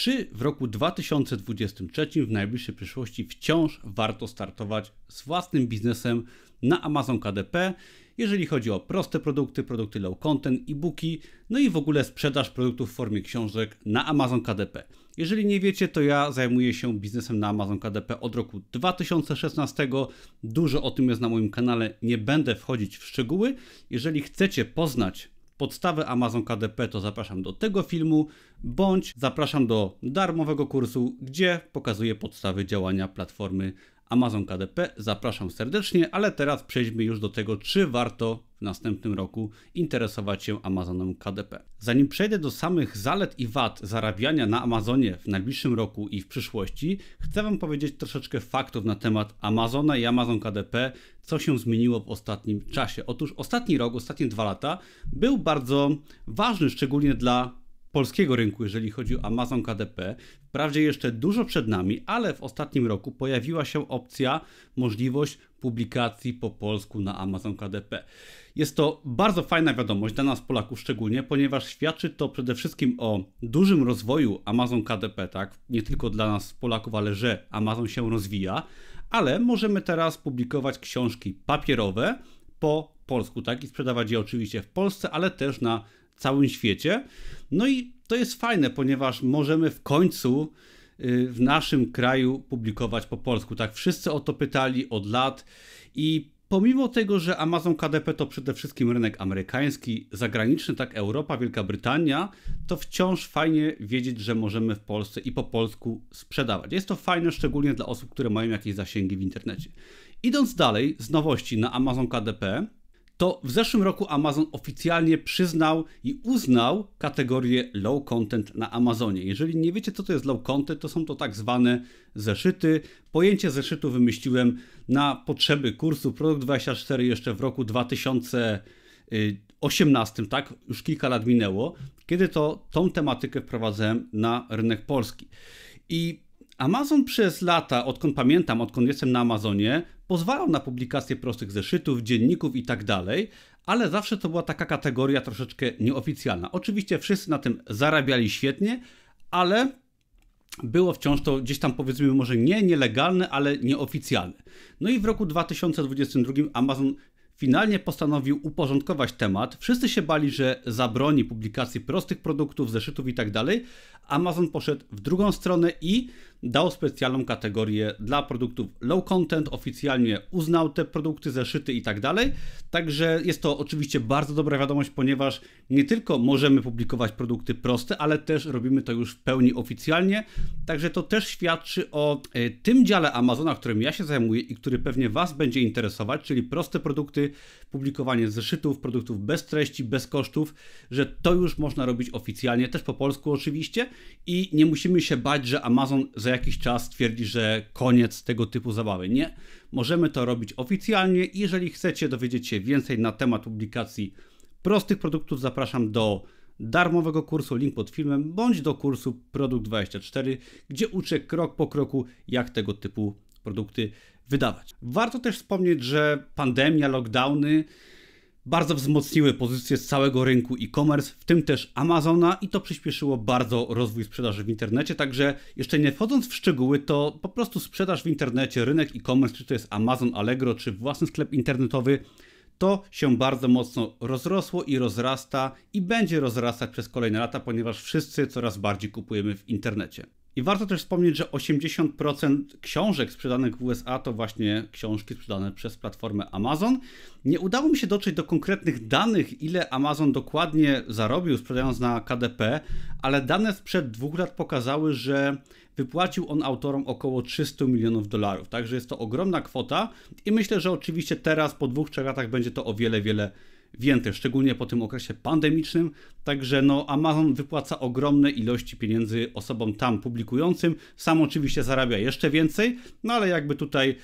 czy w roku 2023, w najbliższej przyszłości, wciąż warto startować z własnym biznesem na Amazon KDP, jeżeli chodzi o proste produkty, produkty low content, e-booki, no i w ogóle sprzedaż produktów w formie książek na Amazon KDP. Jeżeli nie wiecie, to ja zajmuję się biznesem na Amazon KDP od roku 2016. Dużo o tym jest na moim kanale, nie będę wchodzić w szczegóły. Jeżeli chcecie poznać podstawę Amazon KDP, to zapraszam do tego filmu, bądź zapraszam do darmowego kursu, gdzie pokazuję podstawy działania platformy Amazon KDP. Zapraszam serdecznie, ale teraz przejdźmy już do tego, czy warto w następnym roku interesować się Amazonem KDP. Zanim przejdę do samych zalet i wad zarabiania na Amazonie w najbliższym roku i w przyszłości, chcę Wam powiedzieć troszeczkę faktów na temat Amazona i Amazon KDP, co się zmieniło w ostatnim czasie. Otóż ostatni rok, ostatnie dwa lata był bardzo ważny, szczególnie dla polskiego rynku, jeżeli chodzi o Amazon KDP. Wprawdzie jeszcze dużo przed nami, ale w ostatnim roku pojawiła się opcja, możliwość publikacji po polsku na Amazon KDP. Jest to bardzo fajna wiadomość dla nas Polaków szczególnie, ponieważ świadczy to przede wszystkim o dużym rozwoju Amazon KDP, tak? Nie tylko dla nas Polaków, ale że Amazon się rozwija, ale możemy teraz publikować książki papierowe po polsku, tak? I sprzedawać je oczywiście w Polsce, ale też na całym świecie. No i to jest fajne, ponieważ możemy w końcu y, w naszym kraju publikować po polsku. Tak, wszyscy o to pytali od lat i pomimo tego, że Amazon KDP to przede wszystkim rynek amerykański, zagraniczny, tak Europa, Wielka Brytania, to wciąż fajnie wiedzieć, że możemy w Polsce i po polsku sprzedawać. Jest to fajne szczególnie dla osób, które mają jakieś zasięgi w internecie. Idąc dalej z nowości na Amazon KDP, to w zeszłym roku Amazon oficjalnie przyznał i uznał kategorię low content na Amazonie. Jeżeli nie wiecie, co to jest low content, to są to tak zwane zeszyty. Pojęcie zeszytu wymyśliłem na potrzeby kursu Produkt 24 jeszcze w roku 2018, tak? Już kilka lat minęło, kiedy to tą tematykę wprowadzałem na rynek polski. I Amazon przez lata, odkąd pamiętam, odkąd jestem na Amazonie, pozwalał na publikację prostych zeszytów, dzienników i tak dalej, ale zawsze to była taka kategoria troszeczkę nieoficjalna. Oczywiście wszyscy na tym zarabiali świetnie, ale było wciąż to gdzieś tam powiedzmy może nie nielegalne, ale nieoficjalne. No i w roku 2022 Amazon finalnie postanowił uporządkować temat. Wszyscy się bali, że zabroni publikacji prostych produktów, zeszytów i tak dalej. Amazon poszedł w drugą stronę i dał specjalną kategorię dla produktów low content, oficjalnie uznał te produkty, zeszyty i tak dalej. Także jest to oczywiście bardzo dobra wiadomość, ponieważ nie tylko możemy publikować produkty proste, ale też robimy to już w pełni oficjalnie. Także to też świadczy o e, tym dziale Amazona, którym ja się zajmuję i który pewnie Was będzie interesować, czyli proste produkty, publikowanie zeszytów, produktów bez treści, bez kosztów, że to już można robić oficjalnie, też po polsku oczywiście i nie musimy się bać, że Amazon zajmuje jakiś czas twierdzi, że koniec tego typu zabawy. Nie, możemy to robić oficjalnie. Jeżeli chcecie dowiedzieć się więcej na temat publikacji prostych produktów, zapraszam do darmowego kursu, link pod filmem, bądź do kursu Produkt24, gdzie uczę krok po kroku, jak tego typu produkty wydawać. Warto też wspomnieć, że pandemia, lockdowny bardzo wzmocniły pozycję z całego rynku e-commerce, w tym też Amazona i to przyspieszyło bardzo rozwój sprzedaży w internecie, także jeszcze nie wchodząc w szczegóły, to po prostu sprzedaż w internecie, rynek e-commerce, czy to jest Amazon, Allegro, czy własny sklep internetowy, to się bardzo mocno rozrosło i rozrasta i będzie rozrastać przez kolejne lata, ponieważ wszyscy coraz bardziej kupujemy w internecie. I warto też wspomnieć, że 80% książek sprzedanych w USA to właśnie książki sprzedane przez platformę Amazon. Nie udało mi się dotrzeć do konkretnych danych, ile Amazon dokładnie zarobił sprzedając na KDP, ale dane sprzed dwóch lat pokazały, że wypłacił on autorom około 300 milionów dolarów. Także jest to ogromna kwota i myślę, że oczywiście teraz po dwóch, trzech latach będzie to o wiele, wiele więcej, szczególnie po tym okresie pandemicznym. Także no, Amazon wypłaca ogromne ilości pieniędzy osobom tam publikującym. Sam oczywiście zarabia jeszcze więcej, no ale jakby tutaj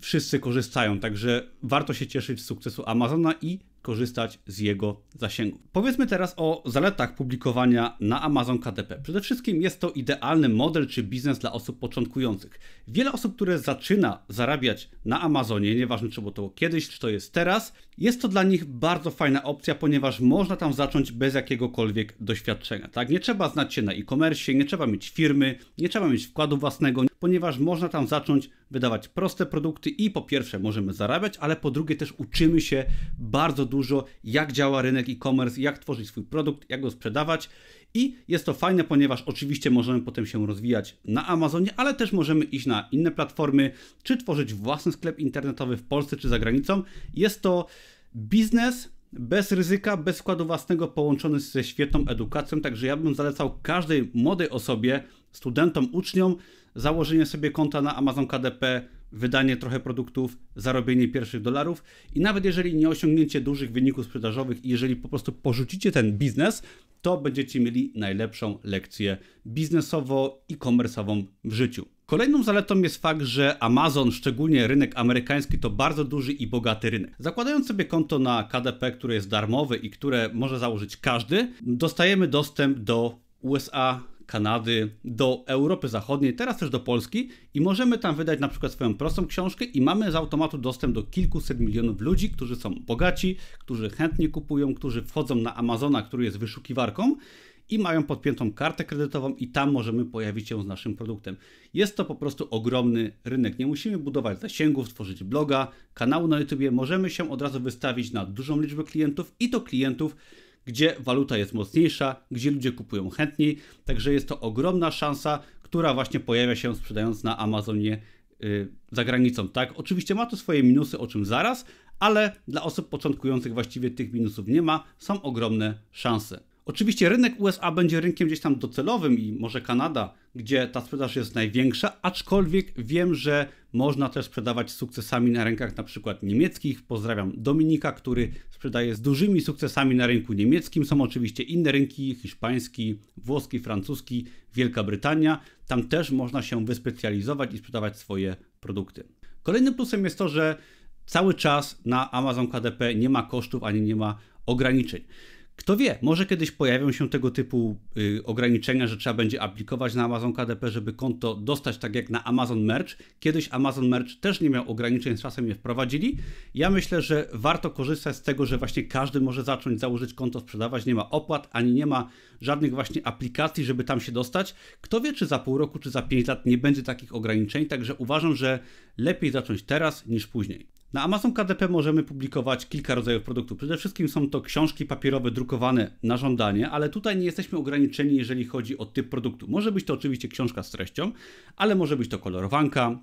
wszyscy korzystają, także warto się cieszyć z sukcesu Amazona i korzystać z jego zasięgu. Powiedzmy teraz o zaletach publikowania na Amazon KDP. Przede wszystkim jest to idealny model czy biznes dla osób początkujących. Wiele osób, które zaczyna zarabiać na Amazonie, nieważne czy było to kiedyś, czy to jest teraz, jest to dla nich bardzo fajna opcja, ponieważ można tam zacząć bez jakiegokolwiek doświadczenia. Tak? Nie trzeba znać się na e-commerce, nie trzeba mieć firmy, nie trzeba mieć wkładu własnego, ponieważ można tam zacząć wydawać proste produkty i po pierwsze możemy zarabiać, ale po drugie też uczymy się bardzo dużo, jak działa rynek e-commerce, jak tworzyć swój produkt, jak go sprzedawać. I jest to fajne, ponieważ oczywiście możemy potem się rozwijać na Amazonie, ale też możemy iść na inne platformy, czy tworzyć własny sklep internetowy w Polsce czy za granicą. Jest to biznes, bez ryzyka, bez składu własnego, połączony ze świetną edukacją. Także ja bym zalecał każdej młodej osobie, studentom, uczniom, założenie sobie konta na Amazon KDP, wydanie trochę produktów, zarobienie pierwszych dolarów i nawet jeżeli nie osiągniecie dużych wyników sprzedażowych i jeżeli po prostu porzucicie ten biznes, to będziecie mieli najlepszą lekcję biznesowo i komersową w życiu. Kolejną zaletą jest fakt, że Amazon, szczególnie rynek amerykański, to bardzo duży i bogaty rynek. Zakładając sobie konto na KDP, które jest darmowe i które może założyć każdy, dostajemy dostęp do USA, Kanady do Europy Zachodniej, teraz też do Polski i możemy tam wydać na przykład swoją prostą książkę i mamy z automatu dostęp do kilkuset milionów ludzi, którzy są bogaci, którzy chętnie kupują, którzy wchodzą na Amazona, który jest wyszukiwarką i mają podpiętą kartę kredytową i tam możemy pojawić się z naszym produktem. Jest to po prostu ogromny rynek. Nie musimy budować zasięgów, tworzyć bloga, kanału na YouTube. Możemy się od razu wystawić na dużą liczbę klientów i to klientów, gdzie waluta jest mocniejsza, gdzie ludzie kupują chętniej. Także jest to ogromna szansa, która właśnie pojawia się sprzedając na Amazonie yy, za granicą. Tak, oczywiście ma to swoje minusy, o czym zaraz, ale dla osób początkujących właściwie tych minusów nie ma. Są ogromne szanse. Oczywiście rynek USA będzie rynkiem gdzieś tam docelowym i może Kanada, gdzie ta sprzedaż jest największa, aczkolwiek wiem, że można też sprzedawać z sukcesami na rynkach na przykład niemieckich. Pozdrawiam Dominika, który sprzedaje z dużymi sukcesami na rynku niemieckim. Są oczywiście inne rynki, hiszpański, włoski, francuski, Wielka Brytania. Tam też można się wyspecjalizować i sprzedawać swoje produkty. Kolejnym plusem jest to, że cały czas na Amazon KDP nie ma kosztów ani nie ma ograniczeń. Kto wie, może kiedyś pojawią się tego typu y, ograniczenia, że trzeba będzie aplikować na Amazon KDP, żeby konto dostać tak jak na Amazon Merch. Kiedyś Amazon Merch też nie miał ograniczeń, z czasem je wprowadzili. Ja myślę, że warto korzystać z tego, że właśnie każdy może zacząć założyć konto, sprzedawać. Nie ma opłat, ani nie ma żadnych właśnie aplikacji, żeby tam się dostać. Kto wie, czy za pół roku, czy za pięć lat nie będzie takich ograniczeń, także uważam, że lepiej zacząć teraz niż później. Na Amazon KDP możemy publikować kilka rodzajów produktów. Przede wszystkim są to książki papierowe drukowane na żądanie, ale tutaj nie jesteśmy ograniczeni, jeżeli chodzi o typ produktu. Może być to oczywiście książka z treścią, ale może być to kolorowanka,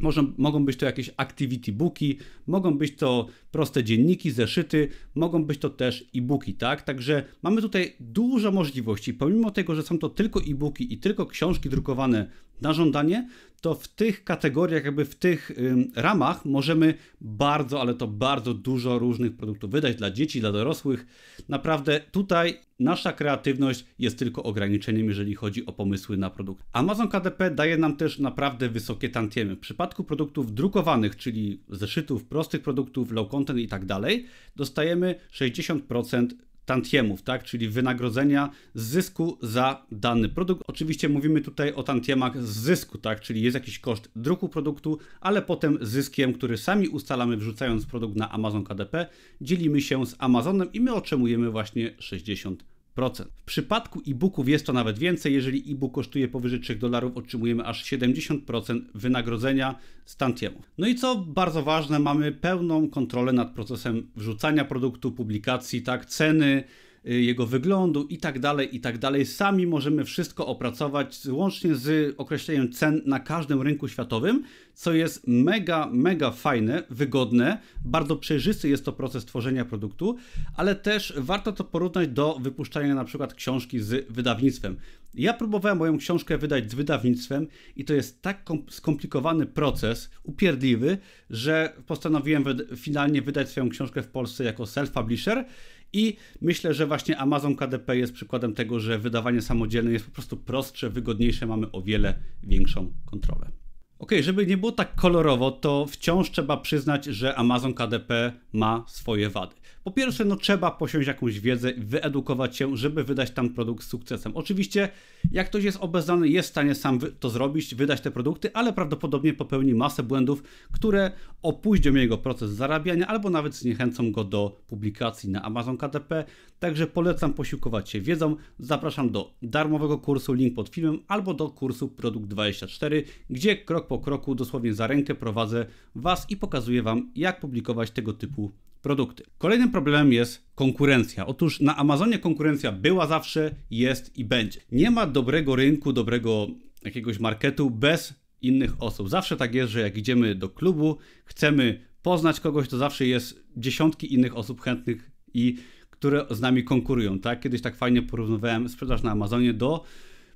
może, mogą być to jakieś activity booki, mogą być to proste dzienniki, zeszyty, mogą być to też e-booki, tak? Także mamy tutaj dużo możliwości. Pomimo tego, że są to tylko e-booki i tylko książki drukowane na żądanie, to w tych kategoriach, jakby w tych ramach możemy bardzo, ale to bardzo dużo różnych produktów wydać dla dzieci, dla dorosłych. Naprawdę tutaj nasza kreatywność jest tylko ograniczeniem, jeżeli chodzi o pomysły na produkt. Amazon KDP daje nam też naprawdę wysokie tantiemy. W przypadku produktów drukowanych, czyli zeszytów, prostych produktów, low content i tak dalej, dostajemy 60% tantiemów, tak? czyli wynagrodzenia z zysku za dany produkt. Oczywiście mówimy tutaj o tantiemach z zysku, tak? czyli jest jakiś koszt druku produktu, ale potem zyskiem, który sami ustalamy wrzucając produkt na Amazon KDP, dzielimy się z Amazonem i my otrzymujemy właśnie 60%. W przypadku e-booków jest to nawet więcej. Jeżeli e-book kosztuje powyżej 3 dolarów, otrzymujemy aż 70% wynagrodzenia z tantiemu. No i co bardzo ważne, mamy pełną kontrolę nad procesem wrzucania produktu, publikacji, tak, ceny, Y, jego wyglądu i tak dalej, i tak dalej. Sami możemy wszystko opracować, łącznie z określeniem cen na każdym rynku światowym, co jest mega, mega fajne, wygodne. Bardzo przejrzysty jest to proces tworzenia produktu, ale też warto to porównać do wypuszczania na przykład książki z wydawnictwem. Ja próbowałem moją książkę wydać z wydawnictwem i to jest tak skomplikowany proces, upierdliwy, że postanowiłem finalnie wydać swoją książkę w Polsce jako self-publisher i myślę, że właśnie Amazon KDP jest przykładem tego, że wydawanie samodzielne jest po prostu prostsze, wygodniejsze, mamy o wiele większą kontrolę. Ok, żeby nie było tak kolorowo, to wciąż trzeba przyznać, że Amazon KDP ma swoje wady. Po pierwsze, no trzeba posiąść jakąś wiedzę, wyedukować się, żeby wydać tam produkt z sukcesem. Oczywiście, jak ktoś jest obeznany, jest w stanie sam to zrobić, wydać te produkty, ale prawdopodobnie popełni masę błędów, które opóźnią jego proces zarabiania albo nawet zniechęcą go do publikacji na Amazon KDP. Także polecam posiłkować się wiedzą. Zapraszam do darmowego kursu, link pod filmem, albo do kursu Produkt 24, gdzie krok po kroku, dosłownie za rękę prowadzę Was i pokazuję Wam, jak publikować tego typu produkty. Kolejnym problemem jest konkurencja. Otóż na Amazonie konkurencja była zawsze, jest i będzie. Nie ma dobrego rynku, dobrego jakiegoś marketu bez innych osób. Zawsze tak jest, że jak idziemy do klubu, chcemy poznać kogoś, to zawsze jest dziesiątki innych osób chętnych i które z nami konkurują, tak? Kiedyś tak fajnie porównywałem sprzedaż na Amazonie do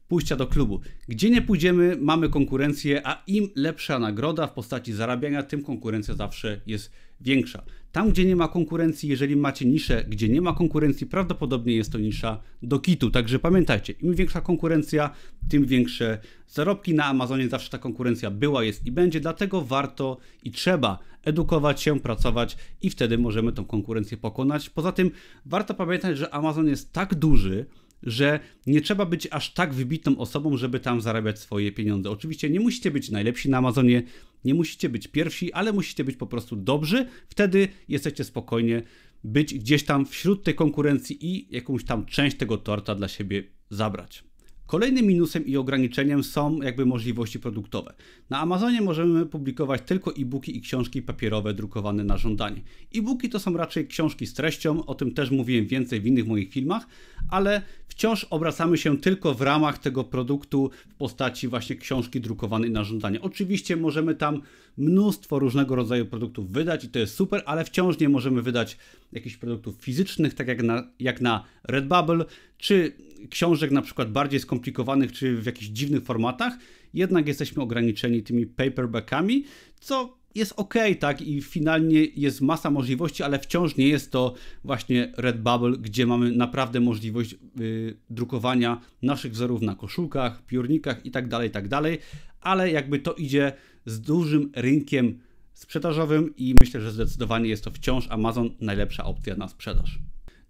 pójścia do klubu. Gdzie nie pójdziemy, mamy konkurencję, a im lepsza nagroda w postaci zarabiania, tym konkurencja zawsze jest większa. Tam, gdzie nie ma konkurencji, jeżeli macie niszę, gdzie nie ma konkurencji, prawdopodobnie jest to nisza do kitu. Także pamiętajcie, im większa konkurencja, tym większe zarobki. Na Amazonie zawsze ta konkurencja była, jest i będzie, dlatego warto i trzeba edukować się, pracować i wtedy możemy tą konkurencję pokonać. Poza tym warto pamiętać, że Amazon jest tak duży, że nie trzeba być aż tak wybitną osobą, żeby tam zarabiać swoje pieniądze. Oczywiście nie musicie być najlepsi na Amazonie, nie musicie być pierwsi, ale musicie być po prostu dobrzy. Wtedy jesteście spokojnie być gdzieś tam wśród tej konkurencji i jakąś tam część tego torta dla siebie zabrać. Kolejnym minusem i ograniczeniem są jakby możliwości produktowe. Na Amazonie możemy publikować tylko e-booki i książki papierowe drukowane na żądanie. E-booki to są raczej książki z treścią, o tym też mówiłem więcej w innych moich filmach, ale wciąż obracamy się tylko w ramach tego produktu w postaci właśnie książki drukowanej na żądanie. Oczywiście możemy tam mnóstwo różnego rodzaju produktów wydać i to jest super, ale wciąż nie możemy wydać jakichś produktów fizycznych, tak jak na, jak na Redbubble, czy książek na przykład bardziej skomplikowanych czy w jakichś dziwnych formatach, jednak jesteśmy ograniczeni tymi paperbackami, co jest ok, tak, i finalnie jest masa możliwości, ale wciąż nie jest to właśnie Redbubble, gdzie mamy naprawdę możliwość yy, drukowania naszych wzorów na koszulkach, piórnikach itd., tak itd., tak ale jakby to idzie z dużym rynkiem sprzedażowym i myślę, że zdecydowanie jest to wciąż Amazon najlepsza opcja na sprzedaż.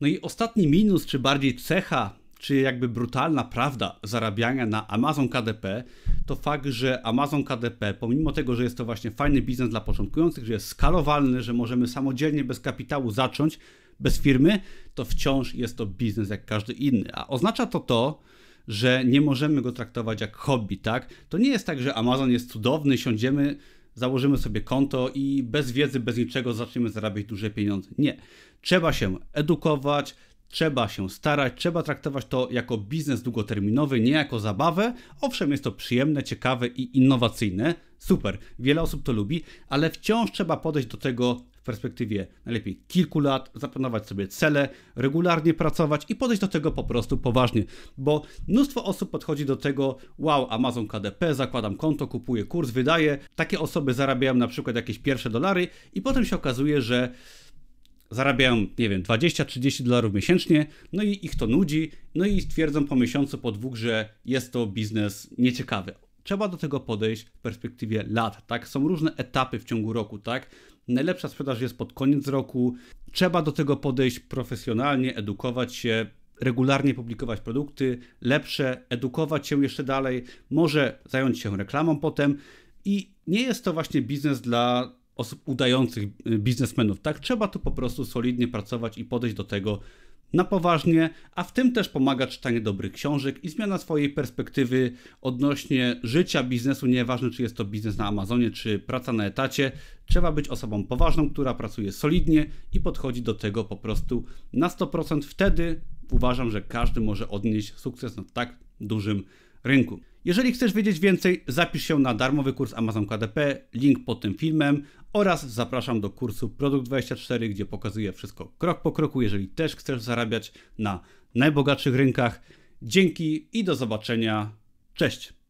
No i ostatni minus, czy bardziej cecha czy jakby brutalna prawda zarabiania na Amazon KDP, to fakt, że Amazon KDP, pomimo tego, że jest to właśnie fajny biznes dla początkujących, że jest skalowalny, że możemy samodzielnie bez kapitału zacząć, bez firmy, to wciąż jest to biznes jak każdy inny. A oznacza to to, że nie możemy go traktować jak hobby, tak? To nie jest tak, że Amazon jest cudowny, siądziemy, założymy sobie konto i bez wiedzy, bez niczego zaczniemy zarabiać duże pieniądze. Nie. Trzeba się edukować, Trzeba się starać, trzeba traktować to jako biznes długoterminowy, nie jako zabawę. Owszem, jest to przyjemne, ciekawe i innowacyjne. Super, wiele osób to lubi, ale wciąż trzeba podejść do tego w perspektywie najlepiej kilku lat, zaplanować sobie cele, regularnie pracować i podejść do tego po prostu poważnie, bo mnóstwo osób podchodzi do tego, wow, Amazon KDP, zakładam konto, kupuję kurs, wydaję. Takie osoby zarabiają na przykład jakieś pierwsze dolary i potem się okazuje, że zarabiają, nie wiem, 20-30 dolarów miesięcznie, no i ich to nudzi, no i twierdzą po miesiącu, po dwóch, że jest to biznes nieciekawy. Trzeba do tego podejść w perspektywie lat, tak? Są różne etapy w ciągu roku, tak? Najlepsza sprzedaż jest pod koniec roku. Trzeba do tego podejść profesjonalnie, edukować się, regularnie publikować produkty lepsze, edukować się jeszcze dalej, może zająć się reklamą potem. I nie jest to właśnie biznes dla osób udających y, biznesmenów. Tak, trzeba tu po prostu solidnie pracować i podejść do tego na poważnie, a w tym też pomaga czytanie dobrych książek i zmiana swojej perspektywy odnośnie życia, biznesu, nieważne czy jest to biznes na Amazonie, czy praca na etacie, trzeba być osobą poważną, która pracuje solidnie i podchodzi do tego po prostu na 100%. Wtedy uważam, że każdy może odnieść sukces na tak dużym rynku. Jeżeli chcesz wiedzieć więcej, zapisz się na darmowy kurs Amazon KDP, link pod tym filmem oraz zapraszam do kursu Produkt24, gdzie pokazuję wszystko krok po kroku, jeżeli też chcesz zarabiać na najbogatszych rynkach. Dzięki i do zobaczenia. Cześć!